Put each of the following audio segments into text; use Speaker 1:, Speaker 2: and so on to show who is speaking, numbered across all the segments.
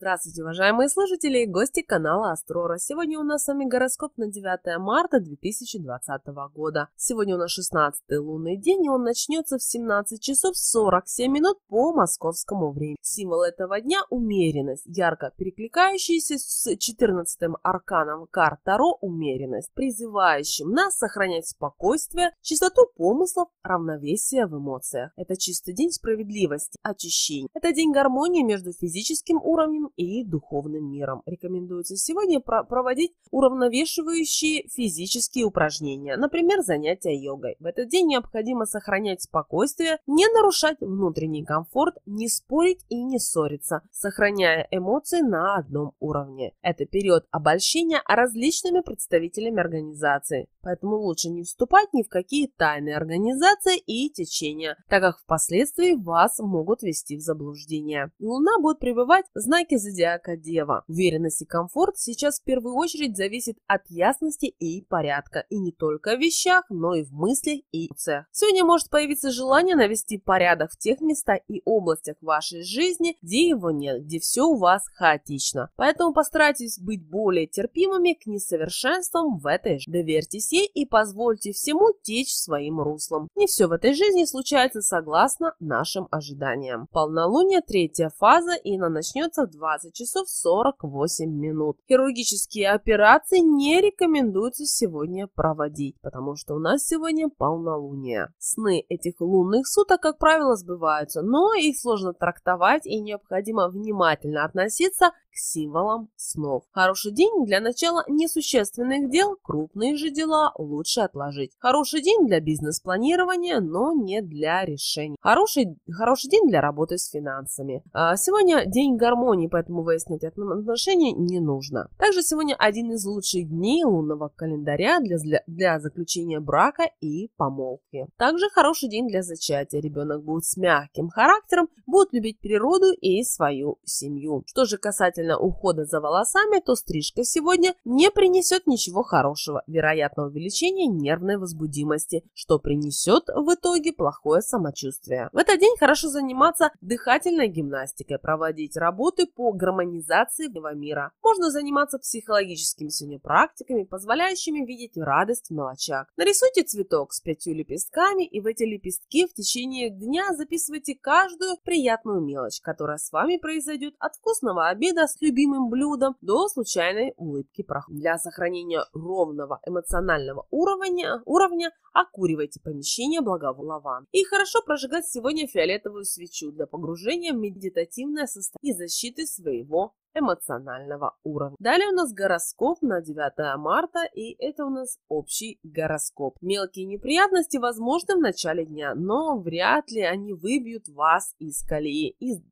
Speaker 1: Здравствуйте, уважаемые слушатели и гости канала Астрора. Сегодня у нас с вами гороскоп на 9 марта 2020 года. Сегодня у нас 16 лунный день, и он начнется в 17 часов 47 минут по московскому времени. Символ этого дня – умеренность, ярко перекликающийся с 14 м арканом карт Таро «Умеренность», призывающим нас сохранять спокойствие, чистоту помыслов, равновесие в эмоциях. Это чистый день справедливости, очищения. Это день гармонии между физическим уровнем и духовным миром. Рекомендуется сегодня проводить уравновешивающие физические упражнения, например, занятия йогой. В этот день необходимо сохранять спокойствие, не нарушать внутренний комфорт, не спорить и не ссориться, сохраняя эмоции на одном уровне. Это период обольщения различными представителями организации, поэтому лучше не вступать ни в какие тайные организации и течения, так как впоследствии вас могут вести в заблуждение. Луна будет пребывать в знаке зодиака Дева. Уверенность и комфорт сейчас в первую очередь зависит от ясности и порядка. И не только в вещах, но и в мыслях и эмоциях. Сегодня может появиться желание навести порядок в тех местах и областях вашей жизни, где его нет, где все у вас хаотично. Поэтому постарайтесь быть более терпимыми к несовершенствам в этой жизни. Доверьтесь ей и позвольте всему течь своим руслом. Не все в этой жизни случается согласно нашим ожиданиям. Полнолуние – третья фаза, и она начнется в 2 20 часов 48 минут. Хирургические операции не рекомендуется сегодня проводить, потому что у нас сегодня полнолуние. Сны этих лунных суток, как правило, сбываются, но их сложно трактовать и необходимо внимательно относиться к символам снов. Хороший день для начала несущественных дел, крупные же дела лучше отложить. Хороший день для бизнес-планирования, но не для решений. Хороший, хороший день для работы с финансами. А, сегодня день гармонии, поэтому выяснять отношения не нужно. Также сегодня один из лучших дней лунного календаря для, для, заключения брака и помолвки. Также хороший день для зачатия. Ребенок будет с мягким характером, будет любить природу и свою семью. Что же касательно ухода за волосами, то стрижка сегодня не принесет ничего хорошего. Вероятно увеличение нервной возбудимости, что принесет в итоге плохое самочувствие. В этот день хорошо заниматься дыхательной гимнастикой, проводить работы по о гармонизации этого мира. Можно заниматься психологическими сегодня практиками, позволяющими видеть радость в мелочах. Нарисуйте цветок с пятью лепестками и в эти лепестки в течение дня записывайте каждую приятную мелочь, которая с вами произойдет от вкусного обеда с любимым блюдом до случайной улыбки прохода. Для сохранения ровного эмоционального уровня, уровня окуривайте помещение благового И хорошо прожигать сегодня фиолетовую свечу для погружения в медитативное состояние и защиты своего эмоционального уровня. Далее у нас гороскоп на 9 марта, и это у нас общий гороскоп. Мелкие неприятности возможны в начале дня, но вряд ли они выбьют вас из колеи и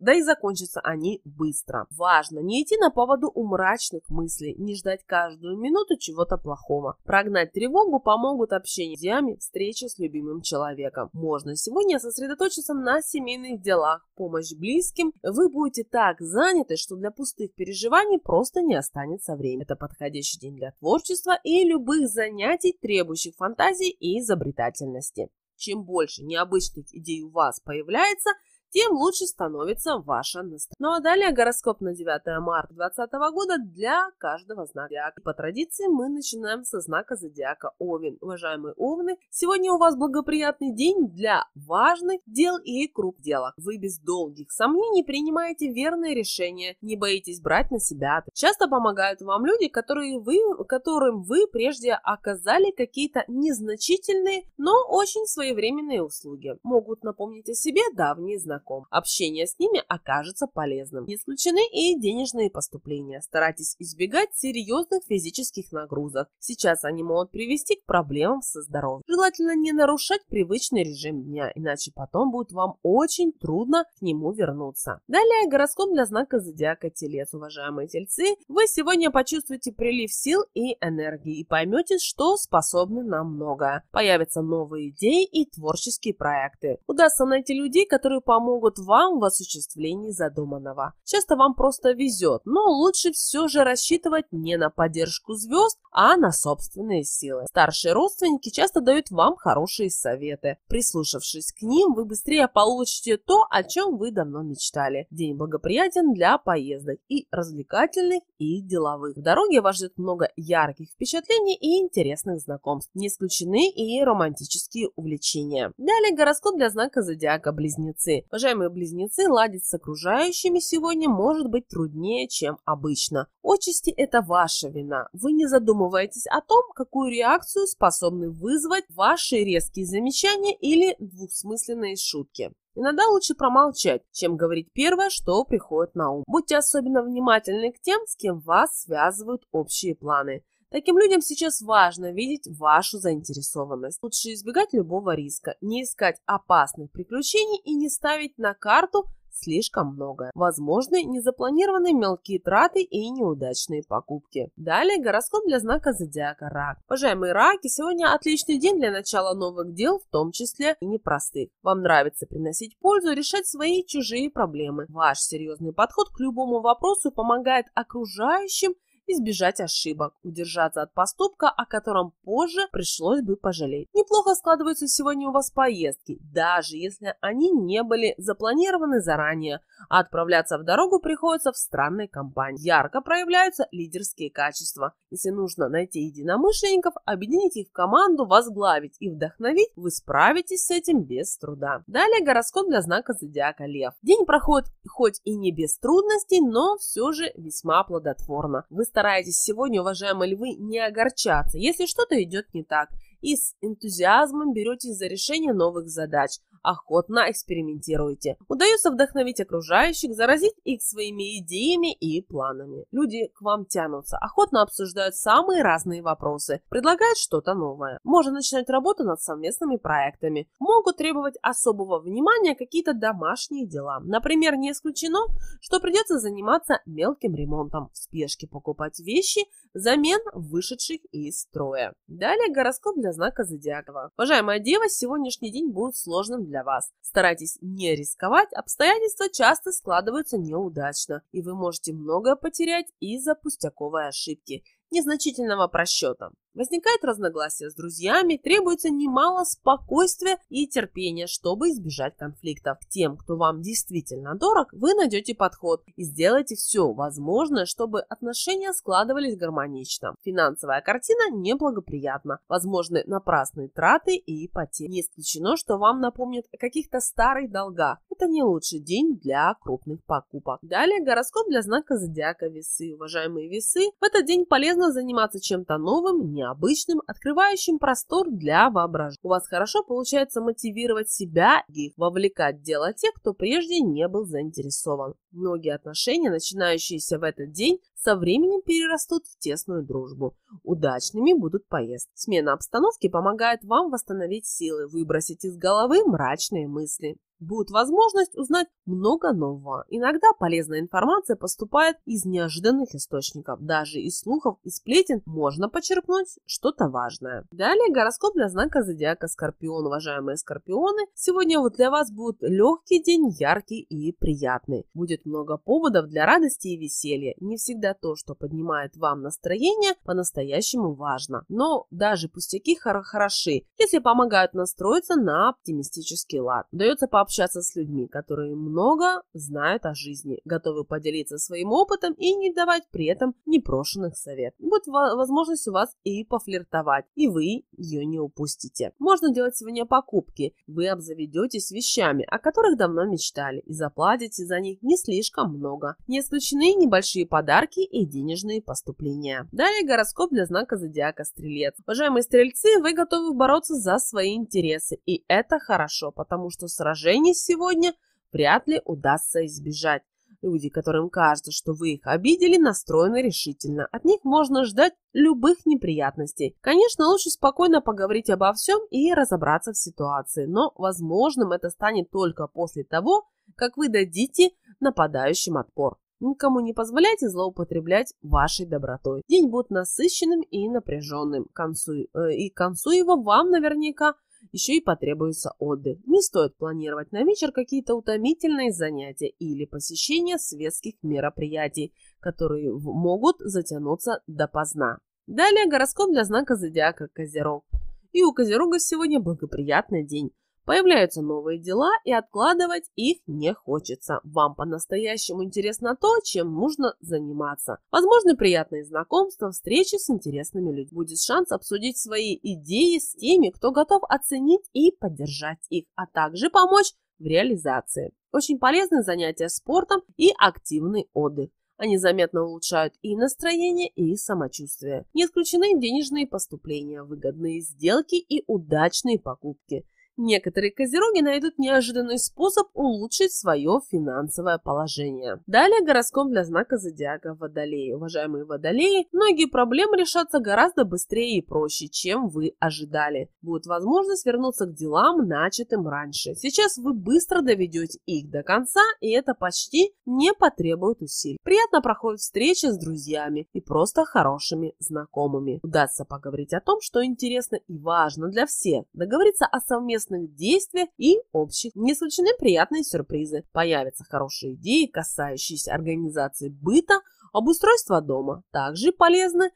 Speaker 1: да и закончатся они быстро. Важно не идти на поводу у мрачных мыслей, не ждать каждую минуту чего-то плохого. Прогнать тревогу помогут общение с друзьями, встречи с любимым человеком. Можно сегодня сосредоточиться на семейных делах, помощь близким. Вы будете так заняты, что для пустых переживаний просто не останется времени. Это подходящий день для творчества и любых занятий, требующих фантазии и изобретательности. Чем больше необычных идей у вас появляется – тем лучше становится ваша настроение. Ну а далее гороскоп на 9 марта 2020 года для каждого знака По традиции мы начинаем со знака зодиака Овен. Уважаемые Овны, сегодня у вас благоприятный день для важных дел и круг дела. Вы без долгих сомнений принимаете верное решение, не боитесь брать на себя. Часто помогают вам люди, которые вы, которым вы прежде оказали какие-то незначительные, но очень своевременные услуги. Могут напомнить о себе давние знаки знаком. Общение с ними окажется полезным. Не исключены и денежные поступления. Старайтесь избегать серьезных физических нагрузок. Сейчас они могут привести к проблемам со здоровьем. Желательно не нарушать привычный режим дня, иначе потом будет вам очень трудно к нему вернуться. Далее гороскоп для знака зодиака Телец, уважаемые тельцы. Вы сегодня почувствуете прилив сил и энергии и поймете, что способны на многое. Появятся новые идеи и творческие проекты. Удастся найти людей, которые помогут помогут вам в осуществлении задуманного. Часто вам просто везет, но лучше все же рассчитывать не на поддержку звезд, а на собственные силы. Старшие родственники часто дают вам хорошие советы. Прислушавшись к ним, вы быстрее получите то, о чем вы давно мечтали. День благоприятен для поездок и развлекательных, и деловых. В дороге вас ждет много ярких впечатлений и интересных знакомств. Не исключены и романтические увлечения. Далее гороскоп для знака зодиака Близнецы воображаемые близнецы ладить с окружающими сегодня может быть труднее, чем обычно. Отчасти это ваша вина. Вы не задумываетесь о том, какую реакцию способны вызвать ваши резкие замечания или двухсмысленные шутки. Иногда лучше промолчать, чем говорить первое, что приходит на ум. Будьте особенно внимательны к тем, с кем вас связывают общие планы. Таким людям сейчас важно видеть вашу заинтересованность. Лучше избегать любого риска, не искать опасных приключений и не ставить на карту слишком много Возможны незапланированные мелкие траты и неудачные покупки. Далее гороскоп для знака зодиака Рак. Уважаемые раки, сегодня отличный день для начала новых дел, в том числе и непростых. Вам нравится приносить пользу, решать свои чужие проблемы. Ваш серьезный подход к любому вопросу помогает окружающим избежать ошибок, удержаться от поступка, о котором позже пришлось бы пожалеть. Неплохо складываются сегодня у вас поездки, даже если они не были запланированы заранее, а отправляться в дорогу приходится в странной компании. Ярко проявляются лидерские качества. Если нужно найти единомышленников, объединить их в команду, возглавить и вдохновить, вы справитесь с этим без труда. Далее гороскоп для знака зодиака Лев. День проходит хоть и не без трудностей, но все же весьма плодотворно. Вы Постарайтесь сегодня, уважаемые львы, не огорчаться, если что-то идет не так, и с энтузиазмом беретесь за решение новых задач – охотно экспериментируйте. Удается вдохновить окружающих, заразить их своими идеями и планами. Люди к вам тянутся, охотно обсуждают самые разные вопросы, предлагают что-то новое. Можно начинать работу над совместными проектами. Могут требовать особого внимания какие-то домашние дела. Например, не исключено, что придется заниматься мелким ремонтом, в спешке покупать вещи замен вышедших из строя. Далее гороскоп для знака зодиака. Уважаемая дева, сегодняшний день будет сложным для для вас. Старайтесь не рисковать, обстоятельства часто складываются неудачно, и вы можете многое потерять из-за пустяковой ошибки, незначительного просчета. Возникает разногласие с друзьями, требуется немало спокойствия и терпения, чтобы избежать конфликтов. К тем, кто вам действительно дорог, вы найдете подход и сделаете все возможное, чтобы отношения складывались гармонично. Финансовая картина неблагоприятна. Возможны напрасные траты и потери. Не исключено, что вам напомнят о каких-то старых долгах. Это не лучший день для крупных покупок. Далее гороскоп для знака зодиака весы. Уважаемые весы, в этот день полезно заниматься чем-то новым, не необычным, открывающим простор для воображения. У вас хорошо получается мотивировать себя и вовлекать в дело тех, кто прежде не был заинтересован. Многие отношения, начинающиеся в этот день, со временем перерастут в тесную дружбу. Удачными будут поездки. Смена обстановки помогает вам восстановить силы, выбросить из головы мрачные мысли. Будет возможность узнать много нового. Иногда полезная информация поступает из неожиданных источников. Даже из слухов и сплетен можно почерпнуть что-то важное. Далее гороскоп для знака зодиака Скорпион. Уважаемые Скорпионы, сегодня вот для вас будет легкий день, яркий и приятный. Будет будет много поводов для радости и веселья. Не всегда то, что поднимает вам настроение, по-настоящему важно. Но даже пустяки хор хороши, если помогают настроиться на оптимистический лад. дается пообщаться с людьми, которые много знают о жизни, готовы поделиться своим опытом и не давать при этом непрошенных советов. Будет возможность у вас и пофлиртовать, и вы ее не упустите. Можно делать сегодня покупки. Вы обзаведетесь вещами, о которых давно мечтали, и заплатите за них не слишком слишком много. Не исключены небольшие подарки и денежные поступления. Далее гороскоп для знака зодиака Стрелец. Уважаемые стрельцы, вы готовы бороться за свои интересы, и это хорошо, потому что сражений сегодня вряд ли удастся избежать. Люди, которым кажется, что вы их обидели, настроены решительно. От них можно ждать любых неприятностей. Конечно, лучше спокойно поговорить обо всем и разобраться в ситуации, но возможным это станет только после того, как вы дадите нападающим отпор. Никому не позволяйте злоупотреблять вашей добротой. День будет насыщенным и напряженным. К концу, э, и к концу его вам наверняка еще и потребуется отдых. Не стоит планировать на вечер какие-то утомительные занятия или посещение светских мероприятий, которые могут затянуться допоздна. Далее гороскоп для знака зодиака Козерог. И у Козерога сегодня благоприятный день. Появляются новые дела, и откладывать их не хочется. Вам по-настоящему интересно то, чем нужно заниматься. Возможны приятные знакомства, встречи с интересными людьми. Будет шанс обсудить свои идеи с теми, кто готов оценить и поддержать их, а также помочь в реализации. Очень полезны занятия спортом и активный отдых. Они заметно улучшают и настроение, и самочувствие. Не исключены денежные поступления, выгодные сделки и удачные покупки некоторые козероги найдут неожиданный способ улучшить свое финансовое положение. Далее гороскоп для знака зодиака Водолей. Уважаемые Водолеи, многие проблемы решатся гораздо быстрее и проще, чем вы ожидали. Будет возможность вернуться к делам, начатым раньше. Сейчас вы быстро доведете их до конца, и это почти не потребует усилий. Приятно проходят встречи с друзьями и просто хорошими знакомыми. Удастся поговорить о том, что интересно и важно для всех. Договориться о совместном совместных действиях и общих. Не случены приятные сюрпризы. Появятся хорошие идеи, касающиеся организации быта, обустройства дома. Также полезны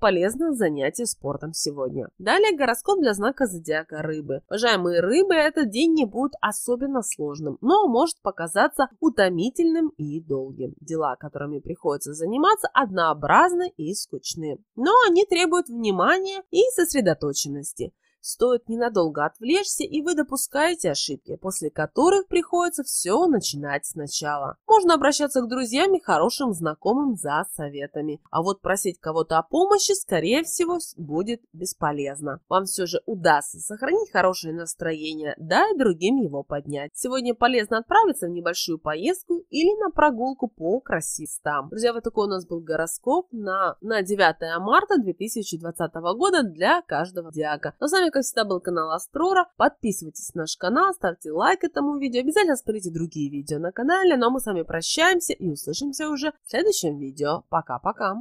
Speaker 1: полезно занятие спортом сегодня. Далее гороскоп для знака зодиака рыбы. Уважаемые рыбы, этот день не будет особенно сложным, но может показаться утомительным и долгим. Дела, которыми приходится заниматься, однообразны и скучны, но они требуют внимания и сосредоточенности. Стоит ненадолго отвлечься, и вы допускаете ошибки, после которых приходится все начинать сначала. Можно обращаться к друзьям и хорошим знакомым за советами, а вот просить кого-то о помощи, скорее всего, будет бесполезно. Вам все же удастся сохранить хорошее настроение, да и другим его поднять. Сегодня полезно отправиться в небольшую поездку или на прогулку по красистам. Друзья, вот такой у нас был гороскоп на, на 9 марта 2020 года для каждого диага. Но с вами вами, как всегда, был канал Астрора. Подписывайтесь на наш канал, ставьте лайк этому видео. Обязательно смотрите другие видео на канале. Ну а мы с вами прощаемся и услышимся уже в следующем видео. Пока-пока!